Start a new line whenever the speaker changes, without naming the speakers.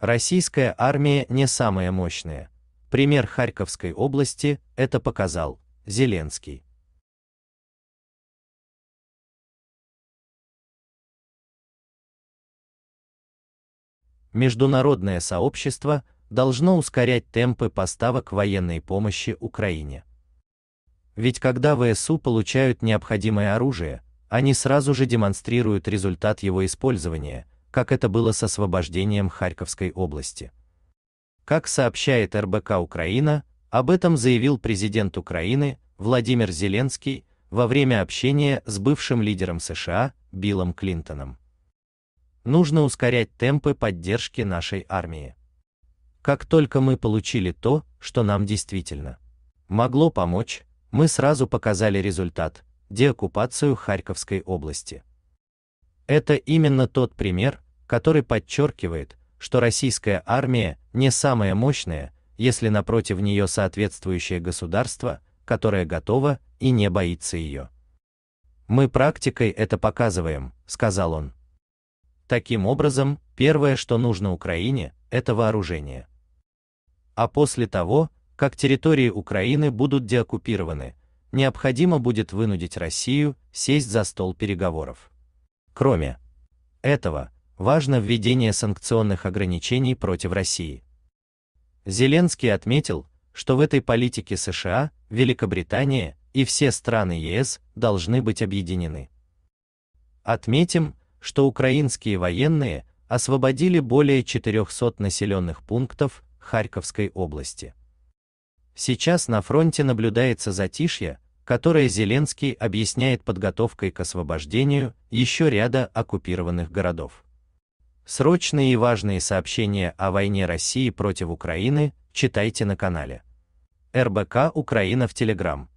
Российская армия не самая мощная. Пример Харьковской области это показал Зеленский. Международное сообщество должно ускорять темпы поставок военной помощи Украине. Ведь когда ВСУ получают необходимое оружие, они сразу же демонстрируют результат его использования, как это было с освобождением Харьковской области. Как сообщает РБК Украина, об этом заявил президент Украины Владимир Зеленский во время общения с бывшим лидером США Биллом Клинтоном. Нужно ускорять темпы поддержки нашей армии. Как только мы получили то, что нам действительно могло помочь, мы сразу показали результат – деоккупацию Харьковской области. Это именно тот пример, который подчеркивает, что российская армия не самая мощная, если напротив нее соответствующее государство, которое готово и не боится ее. Мы практикой это показываем, сказал он. Таким образом, первое, что нужно Украине, это вооружение. А после того, как территории Украины будут деоккупированы, необходимо будет вынудить Россию сесть за стол переговоров. Кроме этого, важно введение санкционных ограничений против России. Зеленский отметил, что в этой политике США, Великобритания и все страны ЕС должны быть объединены. Отметим, что украинские военные освободили более 400 населенных пунктов Харьковской области. Сейчас на фронте наблюдается затишье, которое Зеленский объясняет подготовкой к освобождению еще ряда оккупированных городов. Срочные и важные сообщения о войне России против Украины читайте на канале РБК Украина в Телеграм.